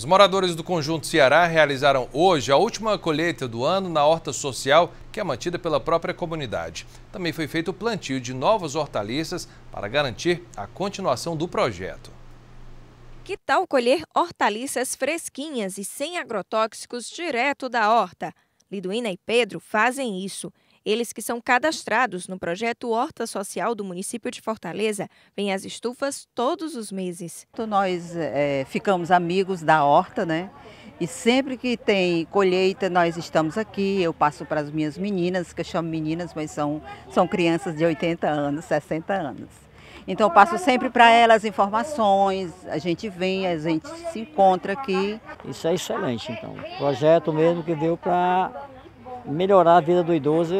Os moradores do Conjunto Ceará realizaram hoje a última colheita do ano na horta social, que é mantida pela própria comunidade. Também foi feito o plantio de novas hortaliças para garantir a continuação do projeto. Que tal colher hortaliças fresquinhas e sem agrotóxicos direto da horta? Liduína e Pedro fazem isso. Eles que são cadastrados no projeto Horta Social do município de Fortaleza vêm às estufas todos os meses. Então, nós é, ficamos amigos da horta, né? E sempre que tem colheita, nós estamos aqui. Eu passo para as minhas meninas, que eu chamo meninas, mas são, são crianças de 80 anos, 60 anos. Então eu passo sempre para elas informações, a gente vem, a gente se encontra aqui. Isso é excelente, então. Projeto mesmo que deu para melhorar a vida do idoso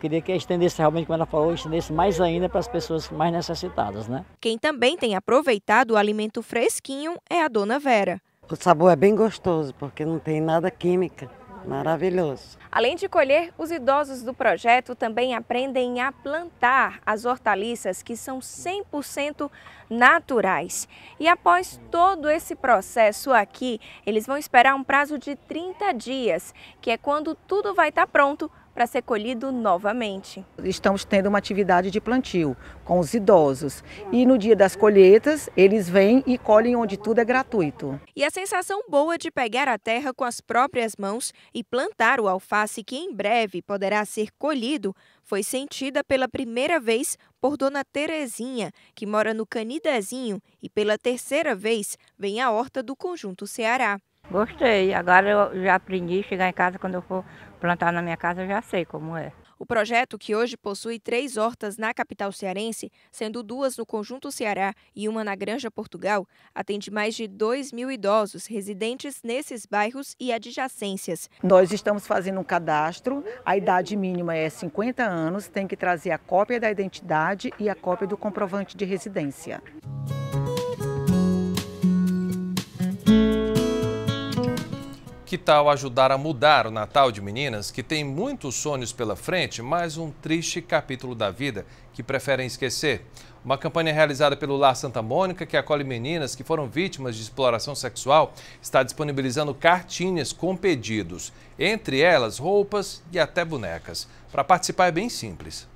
queria que estendesse realmente, como ela falou, estendesse mais ainda para as pessoas mais necessitadas, né? Quem também tem aproveitado o alimento fresquinho é a dona Vera. O sabor é bem gostoso, porque não tem nada química. Maravilhoso. Além de colher, os idosos do projeto também aprendem a plantar as hortaliças que são 100% naturais. E após todo esse processo aqui, eles vão esperar um prazo de 30 dias, que é quando tudo vai estar pronto para ser colhido novamente. Estamos tendo uma atividade de plantio com os idosos e no dia das colheitas eles vêm e colhem onde tudo é gratuito. E a sensação boa de pegar a terra com as próprias mãos e plantar o alface que em breve poderá ser colhido foi sentida pela primeira vez por Dona Terezinha, que mora no Canidezinho, e pela terceira vez vem à horta do Conjunto Ceará. Gostei. Agora eu já aprendi. Chegar em casa, quando eu for plantar na minha casa, eu já sei como é. O projeto, que hoje possui três hortas na capital cearense, sendo duas no Conjunto Ceará e uma na Granja Portugal, atende mais de 2 mil idosos residentes nesses bairros e adjacências. Nós estamos fazendo um cadastro, a idade mínima é 50 anos, tem que trazer a cópia da identidade e a cópia do comprovante de residência. Que tal ajudar a mudar o Natal de Meninas, que têm muitos sonhos pela frente, mas um triste capítulo da vida que preferem esquecer? Uma campanha realizada pelo Lar Santa Mônica, que acolhe meninas que foram vítimas de exploração sexual, está disponibilizando cartinhas com pedidos, entre elas roupas e até bonecas. Para participar é bem simples.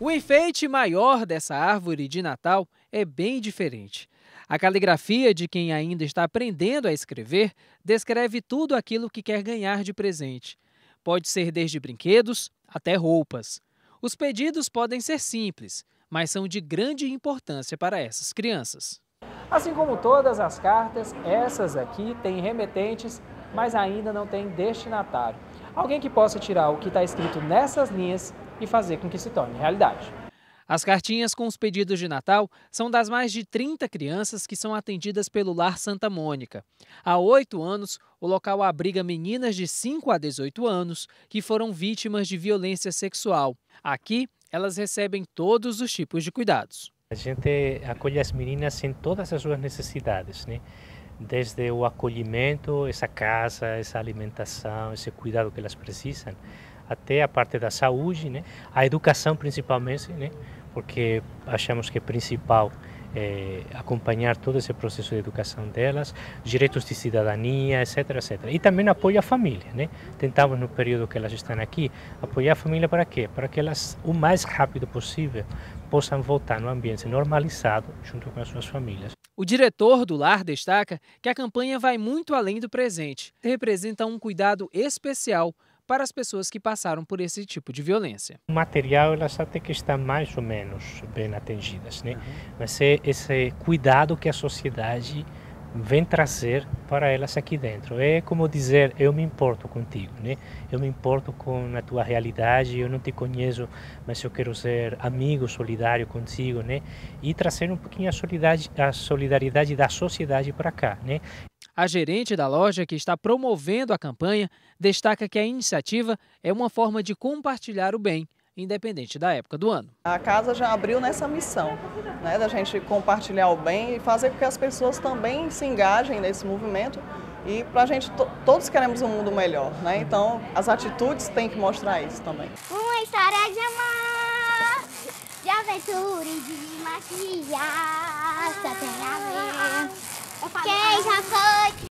O enfeite maior dessa árvore de Natal é bem diferente. A caligrafia de quem ainda está aprendendo a escrever descreve tudo aquilo que quer ganhar de presente. Pode ser desde brinquedos até roupas. Os pedidos podem ser simples, mas são de grande importância para essas crianças. Assim como todas as cartas, essas aqui têm remetentes, mas ainda não têm destinatário. Alguém que possa tirar o que está escrito nessas linhas e fazer com que se torne realidade. As cartinhas com os pedidos de Natal são das mais de 30 crianças que são atendidas pelo Lar Santa Mônica. Há oito anos, o local abriga meninas de 5 a 18 anos que foram vítimas de violência sexual. Aqui, elas recebem todos os tipos de cuidados. A gente acolhe as meninas em todas as suas necessidades, né? Desde o acolhimento, essa casa, essa alimentação, esse cuidado que elas precisam, até a parte da saúde, né? A educação principalmente, né? porque achamos que é principal é, acompanhar todo esse processo de educação delas, direitos de cidadania, etc, etc. E também apoio à família, né? Tentamos no período que elas estão aqui apoiar a família para quê? Para que elas o mais rápido possível possam voltar no ambiente normalizado junto com as suas famílias. O diretor do lar destaca que a campanha vai muito além do presente. Representa um cuidado especial para as pessoas que passaram por esse tipo de violência. O material elas até que está mais ou menos bem atingidas, né? Uhum. Mas é esse cuidado que a sociedade vem trazer para elas aqui dentro. É como dizer, eu me importo contigo, né? Eu me importo com a tua realidade, eu não te conheço, mas eu quero ser amigo, solidário contigo, né? E trazer um pouquinho a solidariedade, a solidariedade da sociedade para cá, né? A gerente da loja, que está promovendo a campanha, destaca que a iniciativa é uma forma de compartilhar o bem, independente da época do ano. A casa já abriu nessa missão, né, da gente compartilhar o bem e fazer com que as pessoas também se engajem nesse movimento. E para a gente, todos queremos um mundo melhor, né? Então, as atitudes têm que mostrar isso também. Uma história de amor, de aventura e de maquiagem, tem a ver. Tá ok, já foi?